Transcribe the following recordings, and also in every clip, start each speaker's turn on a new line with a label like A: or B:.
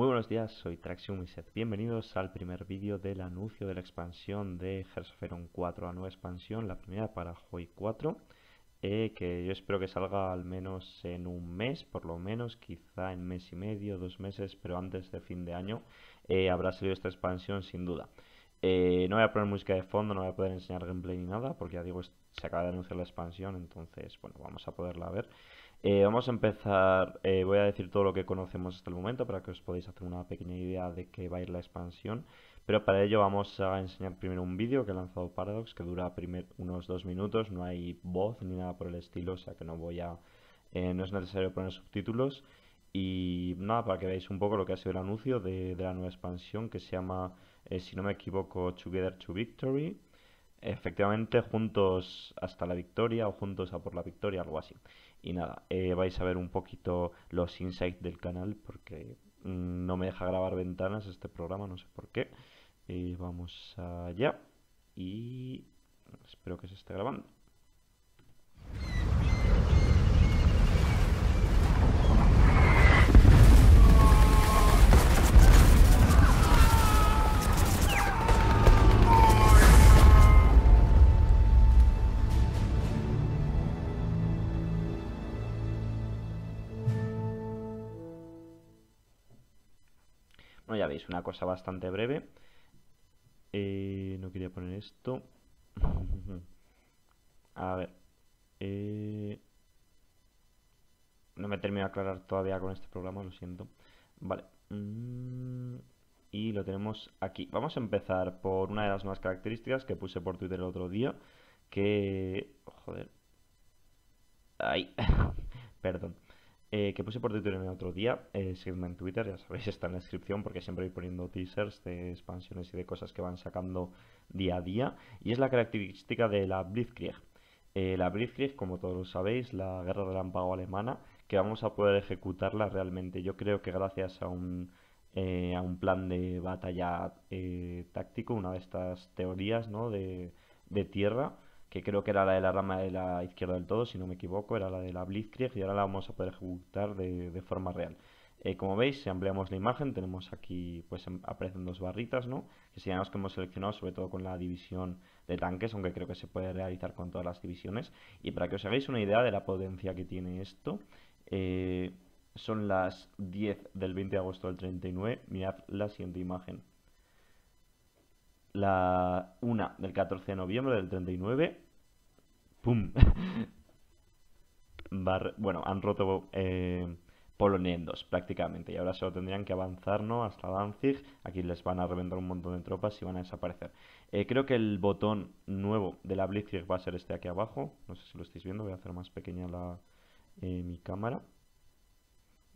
A: Muy buenos días, soy Traxiumiset. Bienvenidos al primer vídeo del anuncio de la expansión de Hersferon 4, la nueva expansión, la primera para Joy 4, eh, que yo espero que salga al menos en un mes, por lo menos, quizá en mes y medio, dos meses, pero antes de fin de año eh, habrá salido esta expansión sin duda. Eh, no voy a poner música de fondo, no voy a poder enseñar gameplay ni nada, porque ya digo, se acaba de anunciar la expansión, entonces, bueno, vamos a poderla ver. Eh, vamos a empezar, eh, voy a decir todo lo que conocemos hasta el momento para que os podáis hacer una pequeña idea de qué va a ir la expansión, pero para ello vamos a enseñar primero un vídeo que ha lanzado Paradox que dura unos dos minutos, no hay voz ni nada por el estilo, o sea que no voy a, eh, no es necesario poner subtítulos y nada, para que veáis un poco lo que ha sido el anuncio de, de la nueva expansión que se llama, si no me equivoco, Together to Victory Efectivamente, juntos hasta la victoria o juntos a por la victoria, algo así. Y nada, eh, vais a ver un poquito los insights del canal porque mm, no me deja grabar ventanas este programa, no sé por qué. Eh, vamos allá y espero que se esté grabando. Bueno, ya veis, una cosa bastante breve. Eh, no quería poner esto. A ver. Eh, no me termino de aclarar todavía con este programa, lo siento. Vale. Mm, y lo tenemos aquí. Vamos a empezar por una de las nuevas características que puse por Twitter el otro día. Que... Joder. Ay. Perdón. Eh, que puse por Twitter el otro día, eh, seguidme en Twitter, ya sabéis, está en la descripción porque siempre voy poniendo teasers de expansiones y de cosas que van sacando día a día, y es la característica de la Blitzkrieg. Eh, la Blitzkrieg, como todos lo sabéis, la guerra relámpago alemana, que vamos a poder ejecutarla realmente, yo creo que gracias a un, plan de batalla táctico, una de estas teorías ¿no? de tierra, que creo que era la de la rama de la izquierda del todo, si no me equivoco, era la de la Blitzkrieg y ahora la vamos a poder ejecutar de, forma real. Eh, como veis, si ampliamos la imagen, tenemos aquí, pues em, aparecen dos barritas, ¿no? Que serían las que hemos seleccionado, sobre todo con la división de tanques, aunque creo que se puede realizar con todas las divisiones. Y para que os hagáis una idea de la potencia que tiene esto, eh, son las 10 del 20 de agosto del 39. Mirad la siguiente imagen. La una del 14 de noviembre del 39. ¡Pum! bueno, han roto eh, prácticamente y ahora solo tendrían que avanzar ¿no? hasta Danzig. Aquí les van a reventar un montón de tropas y van a desaparecer. Eh, creo que el botón nuevo de la Blitzkrieg va a ser este aquí abajo. No sé si lo estáis viendo, voy a hacer más pequeña eh, mi cámara.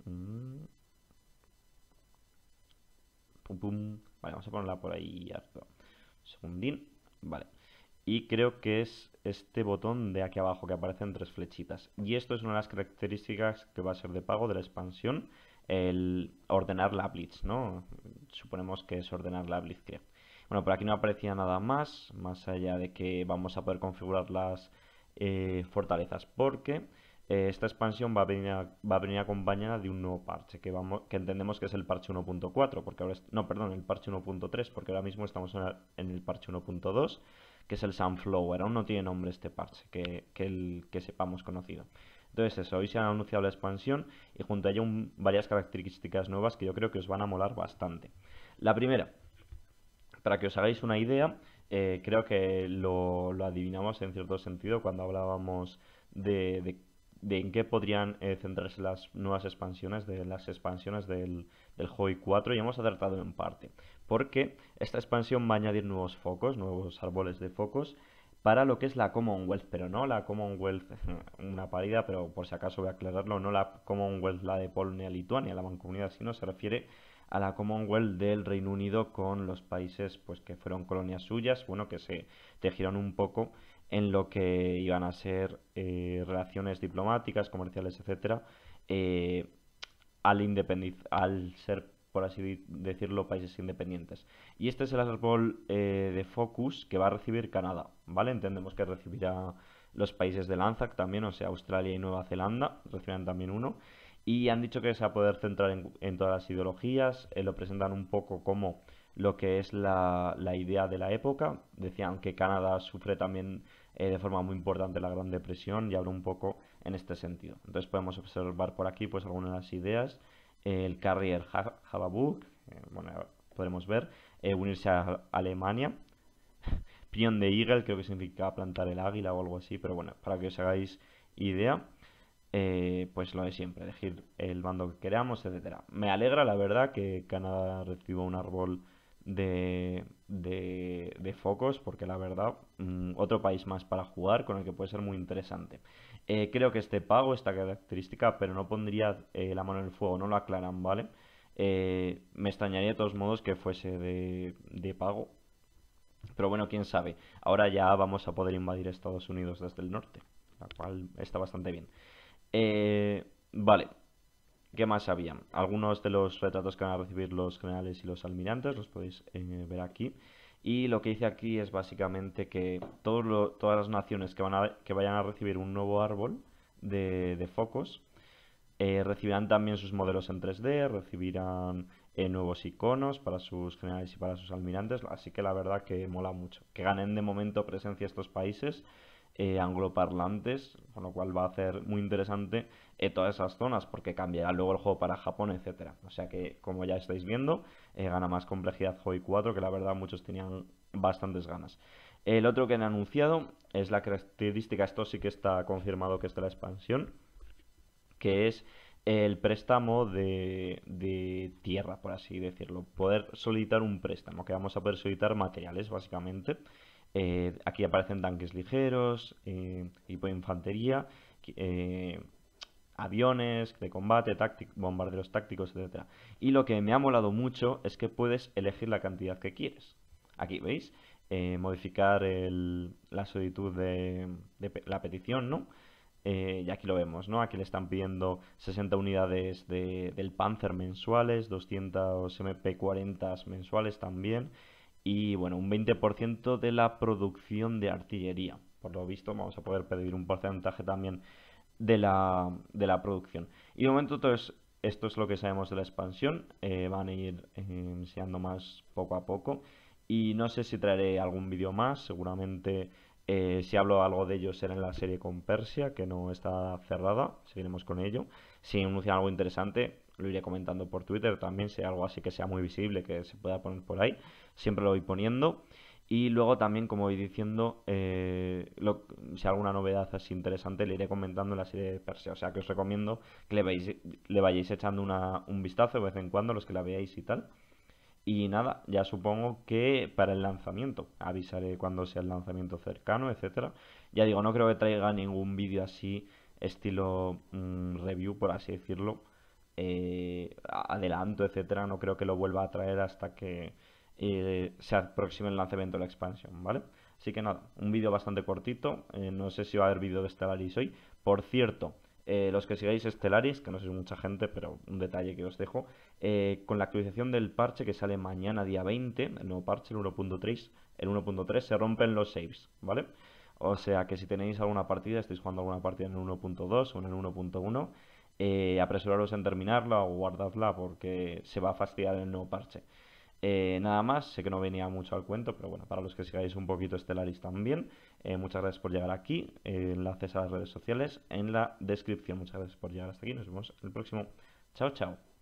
A: Mm. Pum, pum. Vale, vamos a ponerla por ahí harto. Segundín. Vale. Y creo que es este botón de aquí abajo que aparecen tres flechitas. Y esto es una de las características que va a ser de pago de la expansión, el ordenar la blitz, ¿no? Suponemos que es ordenar la que. Bueno, por aquí no aparecía nada más, más allá de que vamos a poder configurar las eh, fortalezas, porque eh, esta expansión va a, venir va a venir acompañada de un nuevo parche, que, vamos, que entendemos que es el parche 1.4, porque ahora no, perdón, el parche 1.3, porque ahora mismo estamos en, el parche 1.2, que es el Sunflower. Aún no tiene nombre este parche, que, el, que sepamos conocido. Entonces eso, hoy se ha anunciado la expansión y junto a ello varias características nuevas que yo creo que os van a molar bastante. La primera, para que os hagáis una idea, eh, creo que lo, adivinamos en cierto sentido cuando hablábamos de de en qué podrían eh, centrarse las nuevas expansiones de las expansiones del, del Hoi 4 y hemos tratado en parte, porque esta expansión va a añadir nuevos focos, nuevos árboles de focos para lo que es la Commonwealth, pero no la Commonwealth, una parida, pero por si acaso voy a aclararlo, no la Commonwealth, la de Polonia-Lituania, la mancomunidad, sino se refiere a la Commonwealth del Reino Unido con los países pues que fueron colonias suyas, bueno, que se tejieron un poco en lo que iban a ser eh, relaciones diplomáticas, comerciales, etcétera, eh, al, independiz al ser, por así decirlo, países independientes. Y este es el árbol eh, de Focus que va a recibir Canadá, ¿vale? Entendemos que recibirá los países de Lanzac también, o sea, Australia y Nueva Zelanda recibirán también uno. Y han dicho que se va a poder centrar en, en todas las ideologías, lo presentan un poco como lo que es la, idea de la época. Decían que Canadá sufre también eh, de forma muy importante la Gran Depresión y hablo un poco en este sentido. Entonces podemos observar por aquí pues algunas de las ideas. el Carrier Havabook, book eh, bueno, podremos ver, eh, unirse a Alemania. Pion de Eagle, creo que significa plantar el águila o algo así, pero bueno, para que os hagáis idea. pues lo de siempre, elegir el bando que queramos, etcétera. Me alegra, la verdad, que Canadá reciba un árbol de, de, focos, porque la verdad, mm, otro país más para jugar con el que puede ser muy interesante. Eh, creo que este pago, esta característica, pero no pondría eh, la mano en el fuego, no lo aclaran, ¿vale? Eh, me extrañaría de todos modos que fuese de, de pago. Pero bueno, quién sabe. Ahora ya vamos a poder invadir Estados Unidos desde el norte, la cual está bastante bien. vale, ¿Qué más había? Algunos de los retratos que van a recibir los generales y los almirantes los podéis eh, ver aquí. Y lo que dice aquí es básicamente que todas las naciones que, vayan a recibir un nuevo árbol de, focos eh, recibirán también sus modelos en 3D, recibirán eh, nuevos iconos para sus generales y para sus almirantes. Así que la verdad que mola mucho. Que ganen de momento presencia estos países eh, angloparlantes, con lo cual va a ser muy interesante eh, todas esas zonas, porque cambiará luego el juego para Japón, etcétera. O sea que, como ya estáis viendo, eh, gana más complejidad Joy 4, que la verdad muchos tenían bastantes ganas. El otro que han anunciado es la característica, esto sí que está confirmado que está la expansión, que es el préstamo de, de, tierra, por así decirlo. Poder solicitar un préstamo, que vamos a poder solicitar materiales, básicamente. Eh, aquí aparecen tanques ligeros, eh, equipo de infantería, eh, aviones de combate, bombarderos tácticos, etc. Y lo que me ha molado mucho es que puedes elegir la cantidad que quieres. Aquí, ¿veis? Eh, modificar la solicitud de, la petición, ¿no? y aquí lo vemos, ¿no? Aquí le están pidiendo 60 unidades del Panzer mensuales, 200 MP40 mensuales también y bueno, un 20% de la producción de artillería. Por lo visto vamos a poder pedir un porcentaje también de la, producción. Y de momento entonces esto es lo que sabemos de la expansión, eh, van a ir eh, enseñando más poco a poco y no sé si traeré algún vídeo más, seguramente eh, si hablo algo de ello será en la serie con Persia, que no está cerrada, seguiremos con ello. Si anuncian algo interesante, lo iré comentando por Twitter también, si algo así que sea muy visible, que se pueda poner por ahí siempre lo voy poniendo. Y luego también, como voy diciendo, eh, si alguna novedad es interesante, le iré comentando la serie de Persia. O sea que os recomiendo que le, veis, le vayáis echando una, un vistazo de vez en cuando, los que la veáis y tal. Y nada, ya supongo que para el lanzamiento, avisaré cuando sea el lanzamiento cercano, etcétera. Ya digo, no creo que traiga ningún vídeo así, estilo mm, review, por así decirlo. Eh, adelanto, etcétera. No creo que lo vuelva a traer hasta que eh, se aproxima el lanzamiento de la expansión, ¿vale? Así que nada, un vídeo bastante cortito, eh, no sé si va a haber vídeo de Stellaris hoy. Por cierto, eh, los que sigáis Stellaris, que no sois mucha gente, pero un detalle que os dejo, con la actualización del parche que sale mañana día 20, el nuevo parche, el 1.3, el 1.3 se rompen los saves, ¿vale? O sea que si tenéis alguna partida, estáis jugando alguna partida en el 1.2 o en el 1.1, apresuraros en terminarla o guardadla porque se va a fastidiar el nuevo parche. Eh, nada más, sé que no venía mucho al cuento, pero bueno, para los que sigáis un poquito Estelaris también, eh, muchas gracias por llegar aquí. Eh, enlaces a las redes sociales en la descripción. Muchas gracias por llegar hasta aquí. Nos vemos en el próximo. Chao, chao.